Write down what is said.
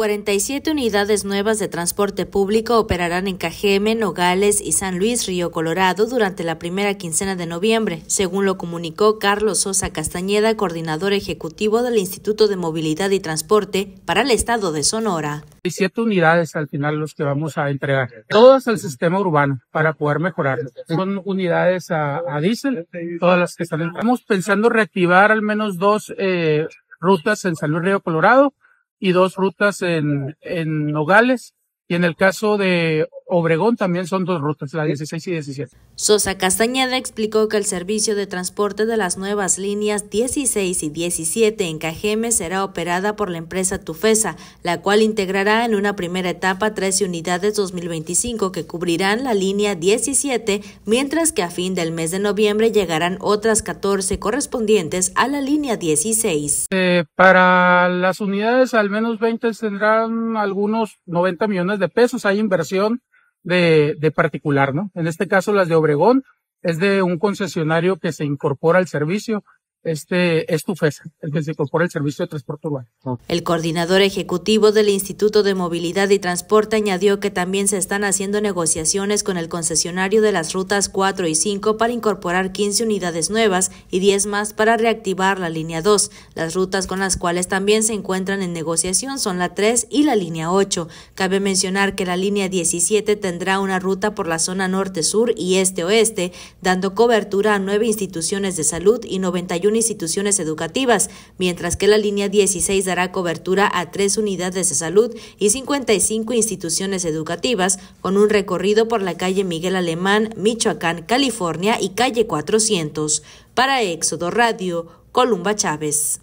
47 unidades nuevas de transporte público operarán en Cajeme, Nogales y San Luis, Río Colorado, durante la primera quincena de noviembre, según lo comunicó Carlos Sosa Castañeda, coordinador ejecutivo del Instituto de Movilidad y Transporte para el Estado de Sonora. Hay siete unidades al final los que vamos a entregar, todas al sistema urbano para poder mejorar. Son unidades a, diésel, todas las que están. Estamos pensando reactivar al menos dos eh, rutas en San Luis Río Colorado y dos rutas en, en Nogales. Y en el caso de Obregón también son dos rutas, la 16 y 17. Sosa Castañeda explicó que el servicio de transporte de las nuevas líneas 16 y 17 en Cajeme será operada por la empresa Tufesa, la cual integrará en una primera etapa 13 unidades 2025 que cubrirán la línea 17, mientras que a fin del mes de noviembre llegarán otras 14 correspondientes a la línea 16. Eh, para las unidades al menos 20 tendrán algunos 90 millones de pesos, hay inversión de, de particular, ¿no? En este caso, las de Obregón es de un concesionario que se incorpora al servicio este es tu FESA, el que se incorpora el servicio de transporte urbano. El coordinador ejecutivo del Instituto de Movilidad y Transporte añadió que también se están haciendo negociaciones con el concesionario de las rutas 4 y 5 para incorporar 15 unidades nuevas y 10 más para reactivar la línea 2. Las rutas con las cuales también se encuentran en negociación son la 3 y la línea 8. Cabe mencionar que la línea 17 tendrá una ruta por la zona norte-sur y este-oeste, dando cobertura a nueve instituciones de salud y 91 instituciones educativas, mientras que la línea 16 dará cobertura a tres unidades de salud y 55 instituciones educativas, con un recorrido por la calle Miguel Alemán, Michoacán, California y calle 400. Para Éxodo Radio, Columba Chávez.